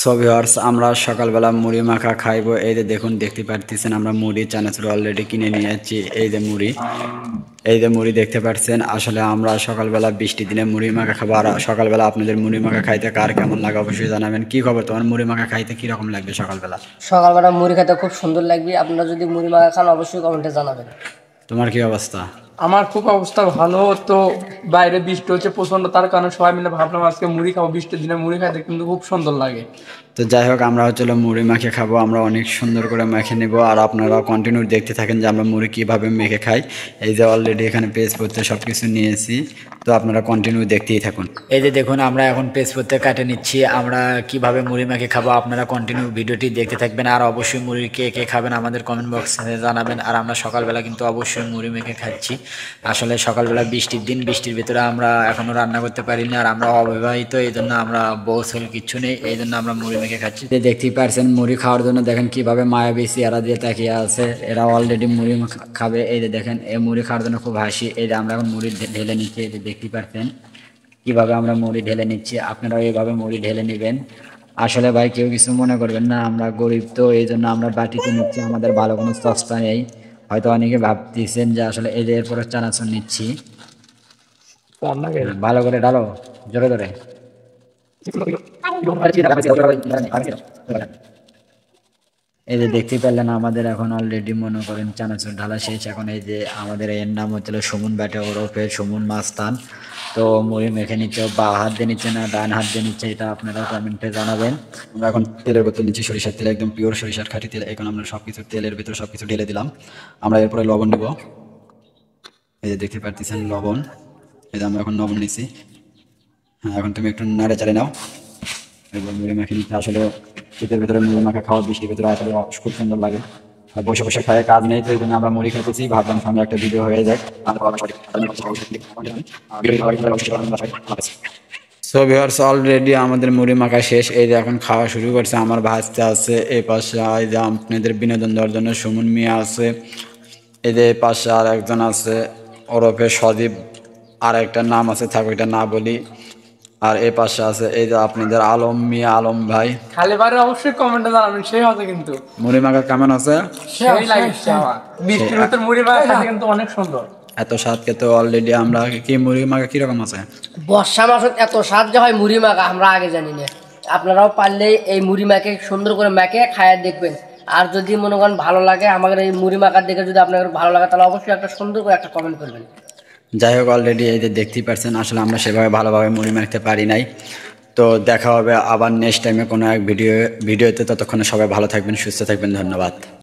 সবিহর্স আমরা সকালবেলা মুড়ি মাখা খাইবো এই যে দেখুন দেখতে পারতেছেন আমরা মুড়ি চানাচুর অলরেডি কিনে নিয়েছি এই যে মুড়ি এই যে মুড়ি দেখতে পাচ্ছেন আসলে আমরা সকালবেলা বৃষ্টি দিনে মুড়ি মাখা খাবো আর সকালবেলা আপনাদের মুড়ি মাখা খাইতে কার কেমন লাগে অবশ্যই জানাবেন কি খবর তোমার মুড়ি মাখা খাইতে কীরকম লাগবে সকালবেলা সকালবেলা মুড়ি খাইতে খুব সুন্দর লাগবে আপনারা যদি মুড়ি মাখা খান অবশ্যই কমেন্টে জানাবেন তোমার কি অবস্থা আমার খুব অবস্থা ভালো তো বাইরে বৃষ্টি হচ্ছে প্রচন্ড তার কারণে সবাই মিলে ভাবলাম আজকে মুড়ি খাবো বৃষ্টির দিনে মুড়ি খাইতে কিন্তু খুব সুন্দর লাগে তো যাই হোক আমরা হচ্ছিল মুড়ি মাখে খাবো আমরা অনেক সুন্দর করে মেখে নেব আর আপনারা কন্টিনিউ দেখতে থাকেন যে আমরা মুড়ি কীভাবে মেখে খাই এই যে অলরেডি এখানে পেজপত্রে সব কিছু নিয়েছি তো আপনারা কন্টিনিউ দেখতেই থাকুন এই যে দেখুন আমরা এখন পেজ কাটে নিচ্ছি আমরা কিভাবে মুড়ি মাখে খাবো আপনারা কন্টিনিউ ভিডিওটি দেখতে থাকবেন আর অবশ্যই মুড়ি কে কে খাবেন আমাদের কমেন্ট বক্সে জানাবেন আর আমরা সকালবেলা কিন্তু অবশ্যই মুড়ি মেখে খাচ্ছি আসলে সকালবেলা বৃষ্টির দিন বৃষ্টির ভিতরে আমরা এখনও রান্না করতে পারি না আর আমরা অবিবাহিত এই জন্য আমরা বউ কিচ্ছু নেই এই জন্য আমরা মুড়ি মেখে খাচ্ছি দেখতেই পারছেন মুড়ি খাওয়ার জন্য দেখেন কিভাবে বেশি এরা দিয়ে তাকিয়ে আছে এরা অলরেডি মুড়ি খাবে এই যে দেখেন এই মুড়ি খাওয়ার জন্য খুব হাসি এই যে আমরা এখন মুড়ি ঢেলে নিচ্ছি এই যে দেখতেই পারছেন কিভাবে আমরা মুড়ি ঢেলে নিচ্ছি আপনারাও এইভাবে মুড়ি ঢেলে নেবেন আসলে ভাই কেউ কিছু মনে করবেন না আমরা গরিব তো এই জন্য আমরা বাটিতে নিচ্ছি আমাদের ভালো কোনো সস্তা নেই হয়তো অনেকে ভাবতেছেন যে আসলে এই যে এরপরে চানাচুর নিচ্ছি ভালো করে ডালো জোরে ধরে এই যে দেখতে পেলেন আমাদের এখন অলরেডি মনে করেন চানাচুর ঢালা শেষ এখন এই যে আমাদের এর নাম হচ্ছিল সুমন ব্যাটে ওরফে সুমন মাস্তান তো মুড়ি মেখে নিচ্ছে বা হাত দিয়ে নিচ্ছে না ডান হাত দিয়ে নিচ্ছে এটা আপনারা কমেন্টে জানাবেন আমরা এখন তেলের বোতল নিচ্ছি সরিষার তেল একদম পিওর সরিষার খাঁটি তেল এখন আমরা সব কিছু তেলের ভিতরে সব কিছু ঢেলে দিলাম আমরা এরপরে লবণ নেব এই যে দেখতে পারতেছেন লবণ এই যে আমরা এখন লবণ নিচ্ছি হ্যাঁ এখন তুমি একটু নাড়ে চাড়ে নাও এবার মুড়ি মেখে নিচ্ছে আসলে শীতের ভিতরে মুড়ি মাখা খাওয়া বৃষ্টির ভিতরে আসলে খুব সুন্দর লাগে বসে বসে খায় কাজ নেই তো এই জন্য আমরা মুড়ি খেতেছি ভাবলাম সামনে একটা ভিডিও হয়ে যাক সো ভিওর্স অলরেডি আমাদের মুড়ি মাখা শেষ এই যে এখন খাওয়া শুরু করছে আমার ভাজতে আছে এই পাশে এই যে আপনাদের বিনোদন দেওয়ার জন্য সুমন মিয়া আছে এই যে পাশে আর একজন আছে ওরফে সদীপ আর একটা নাম আছে থাকো এটা না বলি আর এ পাশে আছে এই যে আপনাদের আলম মিয়া আলম ভাই খালি বারে অবশ্যই কমেন্টে জানাবেন সেই হবে কিন্তু মুড়িমাখা কেমন আছে সেই লাগে আমার বৃষ্টির ভিতর মুড়িমাখা খেতে কিন্তু অনেক সুন্দর এত স্বাদ খেতে অলরেডি আমরা কি মুড়ি মাখা কিরকম আছে বর্ষা মাসত এত স্বাদ যে হয় মুড়ি মাখা আমরা আগে জানি না আপনারাও পারলে এই মুড়ি মাখে সুন্দর করে মাখে খায়া দেখবেন আর যদি মনে করেন ভালো লাগে আমাদের এই মুড়ি মাখার দেখে যদি আপনাদের ভালো লাগে তাহলে অবশ্যই একটা সুন্দর করে একটা কমেন্ট করবেন যাই হোক অলরেডি এই যে দেখতেই পারছেন আসলে আমরা সেভাবে ভালোভাবে মুড়ি মারতে পারি নাই তো দেখা হবে আবার নেক্সট টাইমে কোনো এক ভিডিও ভিডিওতে ততক্ষণে সবাই ভালো থাকবেন সুস্থ থাকবেন ধন্যবাদ